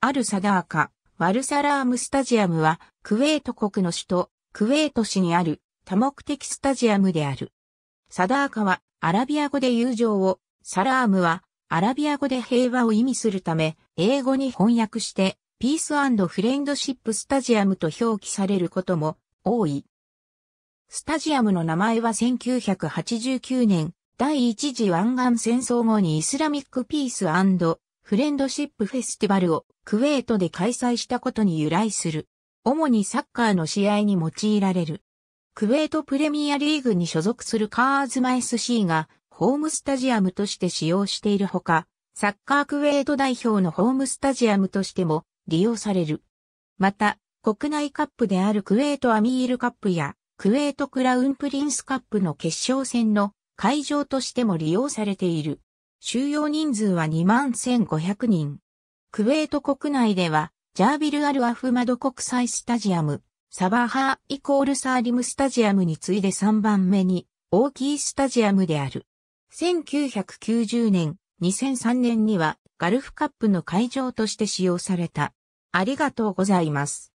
アルサダーカ、ワルサラームスタジアムは、クウェート国の首都、クウェート市にある多目的スタジアムである。サダーカは、アラビア語で友情を、サラームは、アラビア語で平和を意味するため、英語に翻訳して、ピースフレンドシップスタジアムと表記されることも多い。スタジアムの名前は1989年、第一次湾岸戦争後にイスラミックピースフレンドシップフェスティバルをクウェートで開催したことに由来する。主にサッカーの試合に用いられる。クウェートプレミアリーグに所属するカーズマ SC がホームスタジアムとして使用しているほか、サッカークウェート代表のホームスタジアムとしても利用される。また、国内カップであるクウェートアミールカップやクウェートクラウンプリンスカップの決勝戦の会場としても利用されている。収容人数は2万1500人。クウェート国内では、ジャービル・アル・アフマド国際スタジアム、サバハーイコールサーリムスタジアムに次いで3番目に大きいスタジアムである。1990年、2003年にはガルフカップの会場として使用された。ありがとうございます。